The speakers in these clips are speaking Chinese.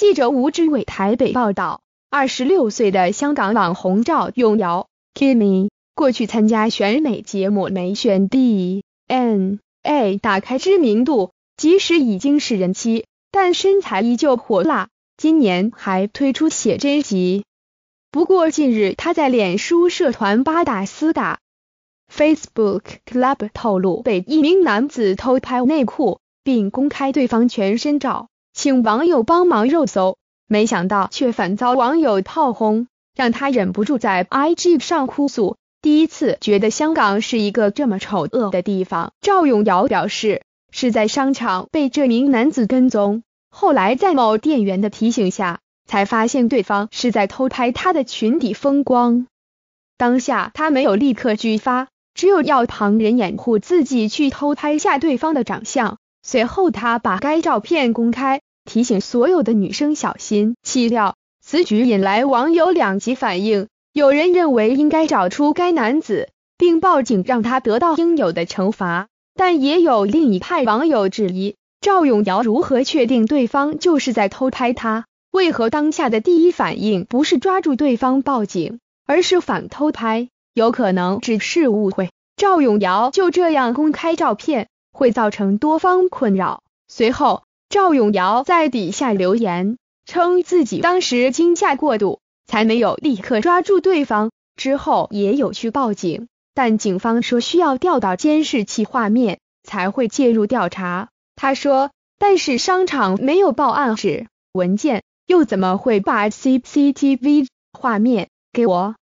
记者吴志伟台北报道，二十六岁的香港网红赵永瑶 （Kimi） 过去参加选美节目，没选 DNA》，打开知名度。即使已经是人妻，但身材依旧火辣。今年还推出写真集。不过近日，她在脸书社团八大厮打 f a c e b o o k Club） 透露，被一名男子偷拍内裤，并公开对方全身照。请网友帮忙肉搜，没想到却反遭网友炮轰，让他忍不住在 IG 上哭诉：“第一次觉得香港是一个这么丑恶的地方。”赵永尧表示，是在商场被这名男子跟踪，后来在某店员的提醒下，才发现对方是在偷拍他的裙底风光。当下他没有立刻拒发，只有要旁人掩护自己去偷拍下对方的长相。随后，他把该照片公开，提醒所有的女生小心岂料此举引来网友两极反应，有人认为应该找出该男子，并报警让他得到应有的惩罚，但也有另一派网友质疑：赵永尧如何确定对方就是在偷拍他？为何当下的第一反应不是抓住对方报警，而是反偷拍？有可能只是误会。赵永尧就这样公开照片。会造成多方困扰。随后，赵永尧在底下留言称自己当时惊吓过度，才没有立刻抓住对方。之后也有去报警，但警方说需要调到监视器画面才会介入调查。他说：“但是商场没有报案纸文件，又怎么会把 C C T V 画面给我？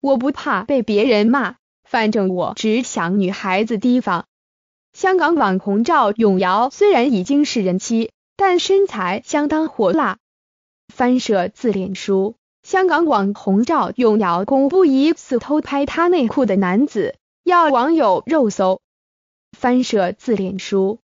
我不怕被别人骂，反正我只想女孩子提防。”香港网红赵永尧虽然已经是人妻，但身材相当火辣。翻摄自脸书，香港网红赵永尧公布疑似偷拍他内裤的男子，要网友肉搜。翻摄自脸书。